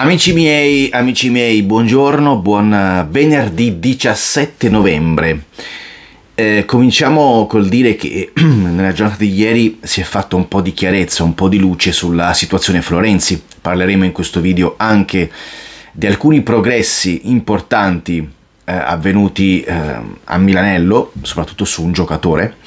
Amici miei, amici miei, buongiorno, buon eh, venerdì 17 novembre. Eh, cominciamo col dire che nella giornata di ieri si è fatto un po' di chiarezza, un po' di luce sulla situazione Florenzi. Parleremo in questo video anche di alcuni progressi importanti eh, avvenuti eh, a Milanello, soprattutto su un giocatore,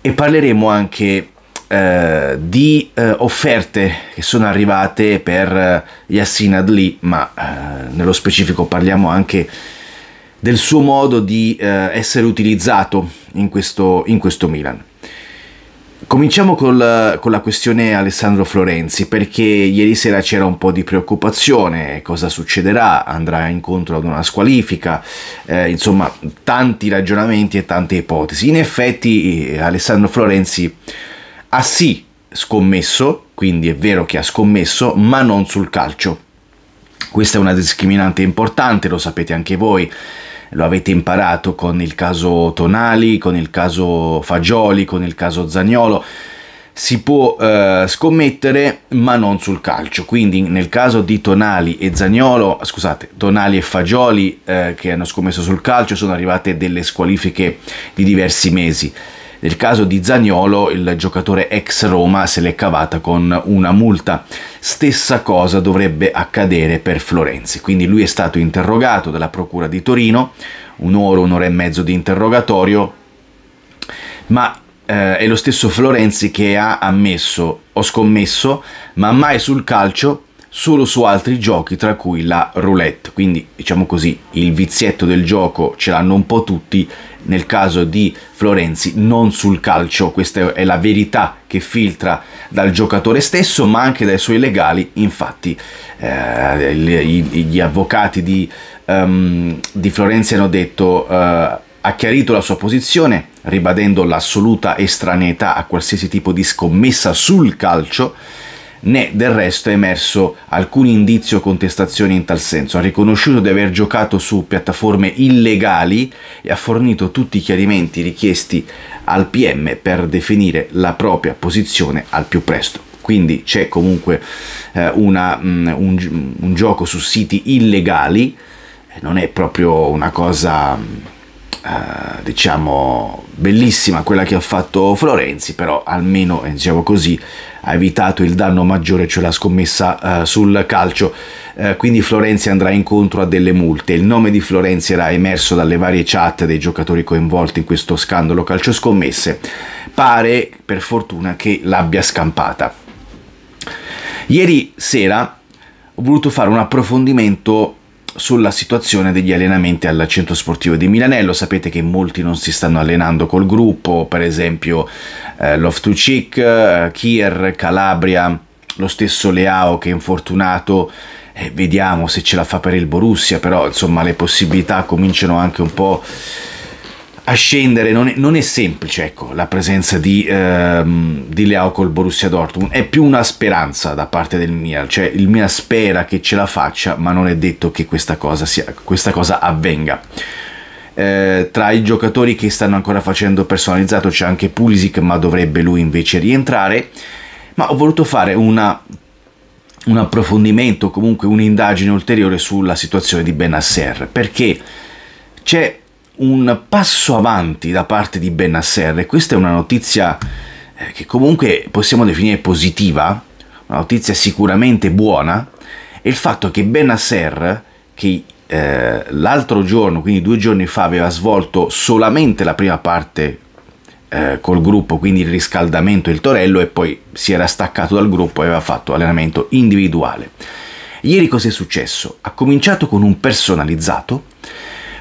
e parleremo anche eh, di eh, offerte che sono arrivate per eh, Yassin Adli, ma eh, nello specifico parliamo anche del suo modo di essere utilizzato in questo, in questo Milan. Cominciamo col, con la questione Alessandro Florenzi, perché ieri sera c'era un po' di preoccupazione, cosa succederà, andrà incontro ad una squalifica, eh, insomma tanti ragionamenti e tante ipotesi. In effetti Alessandro Florenzi ha sì scommesso, quindi è vero che ha scommesso, ma non sul calcio. Questa è una discriminante importante, lo sapete anche voi, lo avete imparato con il caso Tonali, con il caso Fagioli, con il caso Zagnolo. Si può eh, scommettere, ma non sul calcio. Quindi, nel caso di Tonali e Zagnolo, scusate, Tonali e Fagioli eh, che hanno scommesso sul calcio, sono arrivate delle squalifiche di diversi mesi nel caso di Zagnolo, il giocatore ex Roma se l'è cavata con una multa. Stessa cosa dovrebbe accadere per Florenzi, quindi lui è stato interrogato dalla Procura di Torino, un'ora, un'ora e mezzo di interrogatorio, ma eh, è lo stesso Florenzi che ha ammesso ho scommesso, ma mai sul calcio solo su altri giochi tra cui la roulette quindi diciamo così il vizietto del gioco ce l'hanno un po' tutti nel caso di Florenzi non sul calcio questa è la verità che filtra dal giocatore stesso ma anche dai suoi legali infatti eh, gli avvocati di, um, di, Florenzi hanno detto uh, ha chiarito la sua posizione ribadendo l'assoluta estraneità a qualsiasi tipo di scommessa sul calcio né del resto è emerso alcun indizio o contestazione in tal senso. Ha riconosciuto di aver giocato su piattaforme illegali e ha fornito tutti i chiarimenti richiesti al PM per definire la propria posizione al più presto. Quindi c'è comunque eh, una, mh, mm, un, un, gioco su siti illegali, eh, non è proprio una cosa... Mh, mm, eh, Uh, diciamo bellissima quella che ha fatto Florenzi, però almeno eh, diciamo così ha evitato il danno maggiore, cioè la scommessa eh, sul calcio. Eh, quindi Florenzi andrà incontro a delle multe. Il nome di Florenzi era emerso dalle varie chat dei giocatori coinvolti in questo scandalo calcio scommesse. Pare, per fortuna, che l'abbia scampata. Ieri sera ho voluto fare un approfondimento sulla situazione degli allenamenti al centro sportivo di Milanello. Sapete che molti non si stanno allenando col gruppo, per esempio eh, Loftucic, eh, Kier, Calabria, lo stesso Leao che è infortunato. Eh, vediamo se ce la fa per il Borussia, però insomma le possibilità cominciano anche un po' a scendere, non è, non è, semplice ecco, la presenza di, ehm, di Leao col Borussia Dortmund, è più una speranza da parte del Milan, cioè il Milan spera che ce la faccia, ma non è detto che questa cosa, sia, questa cosa avvenga. Eh, tra i giocatori che stanno ancora facendo personalizzato c'è anche Pulisic, ma dovrebbe lui invece rientrare, ma ho voluto fare una un approfondimento, comunque un'indagine ulteriore sulla situazione di Benasser, perché c'è un passo avanti da parte di Benasser e questa è una notizia eh, che comunque possiamo definire positiva, una notizia sicuramente buona, è il fatto che Benasser, che eh, l'altro giorno, quindi due giorni fa, aveva svolto solamente la prima parte eh, col gruppo, quindi il riscaldamento e il torello, e poi si era staccato dal gruppo e aveva fatto allenamento individuale. Ieri cos'è successo? Ha cominciato con un personalizzato,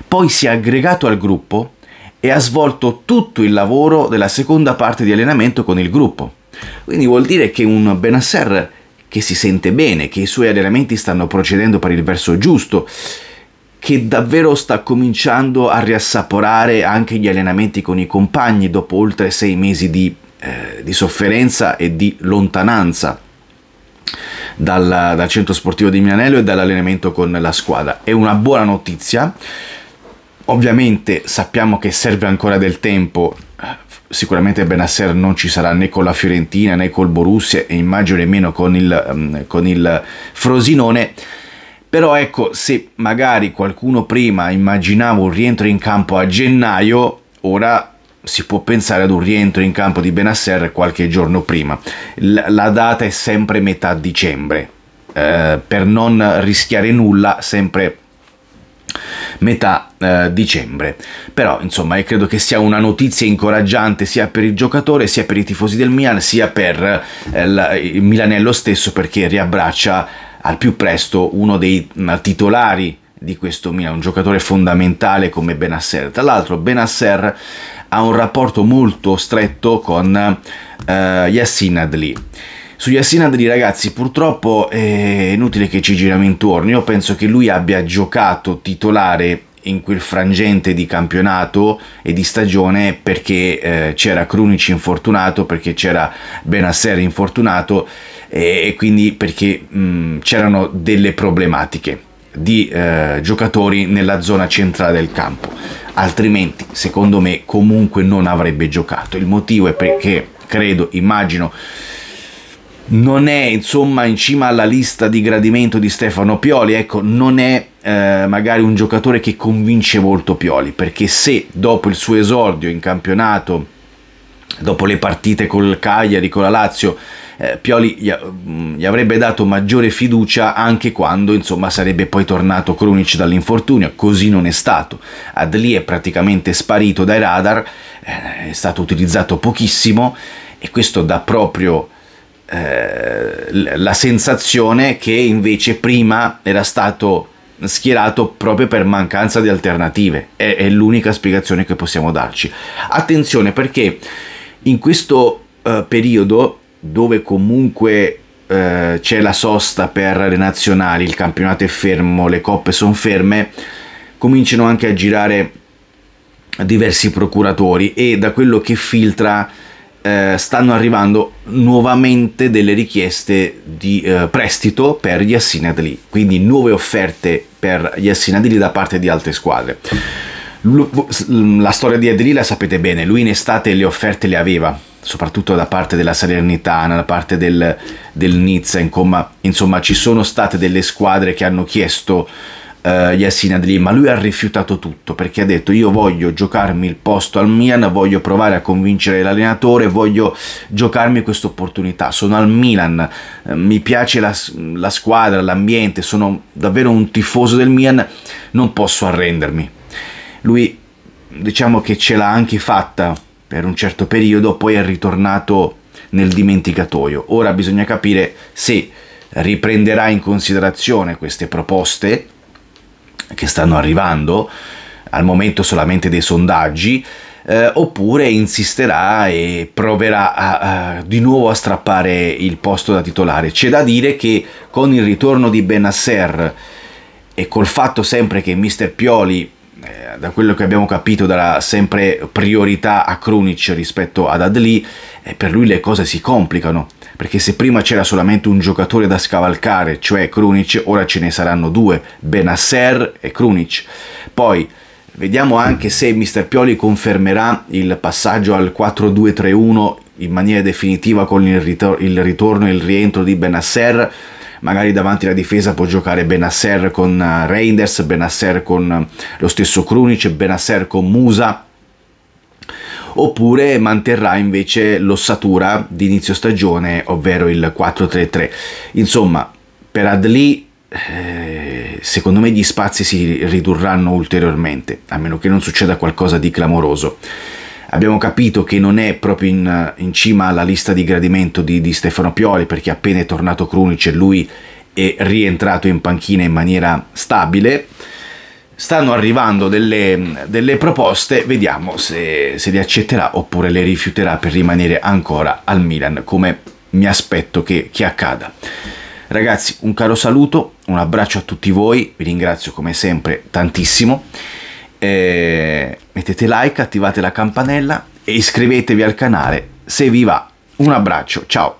poi si è aggregato al gruppo e ha svolto tutto il lavoro della seconda parte di allenamento con il gruppo. Quindi vuol dire che un Benasser che si sente bene, che i suoi allenamenti stanno procedendo per il verso giusto, che davvero sta cominciando a riassaporare anche gli allenamenti con i compagni dopo oltre sei mesi di, eh, di sofferenza e di lontananza. Dal, dal centro sportivo di Milanello e dall'allenamento con la squadra. È una buona notizia Ovviamente sappiamo che serve ancora del tempo, sicuramente Benasser non ci sarà né con la Fiorentina né col Borussia e immagino nemmeno con il, mm, con il Frosinone, però ecco se magari qualcuno prima immaginava un rientro in campo a gennaio, ora si può pensare ad un rientro in campo di Benasser qualche giorno prima. la data è sempre metà dicembre, eh, per non rischiare nulla, sempre metà eh, dicembre. Però insomma io credo che sia una notizia incoraggiante sia per il giocatore, sia per i tifosi del Milan, sia per eh, il Milanello stesso perché riabbraccia al più presto uno dei mm, titolari di questo Milan, un giocatore fondamentale come Benasser. Tra l'altro Benasser ha un rapporto molto stretto con eh, Yassin Adli sugli Assinadri ragazzi purtroppo eh, è inutile che ci giriamo intorno, io penso che lui abbia giocato titolare in quel frangente di campionato e di stagione perché eh, c'era Krunic infortunato, perché c'era Benasser infortunato e, eh, e quindi perché mh, mm, c'erano delle problematiche di eh, giocatori nella zona centrale del campo altrimenti secondo me comunque non avrebbe giocato il motivo è perché credo immagino non è insomma in cima alla lista di gradimento di Stefano Pioli, ecco, non è eh, magari un giocatore che convince molto Pioli, perché se dopo il suo esordio in campionato dopo le partite col Cagliari, con la Lazio, eh, Pioli gli, mm, gli, avrebbe dato maggiore fiducia anche quando insomma sarebbe poi tornato Krunic dall'infortunio, così non è stato. Adli è praticamente sparito dai radar, eh, è stato utilizzato pochissimo e questo dà proprio eh, la sensazione che invece prima era stato schierato proprio per mancanza di alternative. È, è l'unica spiegazione che possiamo darci. Attenzione perché in questo eh, periodo dove comunque eh, c'è la sosta per le nazionali, il campionato è fermo, le coppe sono ferme, cominciano anche a girare diversi procuratori e da quello che filtra eh, stanno arrivando nuovamente delle richieste di eh, prestito per gli assinadli, quindi nuove offerte per gli assinadli da parte di altre squadre. La storia di Adli la sapete bene, lui in estate le offerte le aveva, soprattutto da parte della Salernitana, da parte del, del Nizza, in insomma ci sono state delle squadre che hanno chiesto eh, Yassin Adli, ma lui ha rifiutato tutto perché ha detto io voglio giocarmi il posto al Milan, voglio provare a convincere l'allenatore, voglio giocarmi questa opportunità, sono al Milan, eh, mi piace la, la squadra, l'ambiente, sono davvero un tifoso del Milan, non posso arrendermi. Lui diciamo che ce l'ha anche fatta per un certo periodo, poi è ritornato nel dimenticatoio. Ora bisogna capire se riprenderà in considerazione queste proposte che stanno arrivando, al momento solamente dei sondaggi, eh, oppure insisterà e proverà a, a, di nuovo a strappare il posto da titolare. C'è da dire che con il ritorno di Benasser e col fatto sempre che Mister Pioli, eh, da quello che abbiamo capito, darà sempre priorità a Krunic rispetto ad Adli, eh, per lui le cose si complicano perché se prima c'era solamente un giocatore da scavalcare, cioè Krunic, ora ce ne saranno due, Benasser e Krunic. Poi vediamo anche se Mister Pioli confermerà il passaggio al 4-2-3-1 in maniera definitiva con il, ritor il ritorno e il rientro di Benasser magari davanti alla difesa può giocare Benasser con eh, Reinders, Benasser con eh, lo stesso Krunic, Benasser con Musa oppure manterrà invece l'ossatura di inizio stagione, ovvero il 4-3-3. Insomma, per Adli eh, secondo me gli spazi si ridurranno ulteriormente, a meno che non succeda qualcosa di clamoroso. Abbiamo capito che non è proprio in, in cima alla lista di gradimento di, di, Stefano Pioli, perché appena è tornato Krunic e lui è rientrato in panchina in maniera stabile stanno arrivando delle, delle proposte, vediamo se, se le accetterà oppure le rifiuterà per rimanere ancora al Milan, come mi aspetto che, che accada. Ragazzi, un caro saluto, un abbraccio a tutti voi, vi ringrazio come sempre tantissimo. Eh, mettete like, attivate la campanella e iscrivetevi al canale se vi va. Un abbraccio, ciao!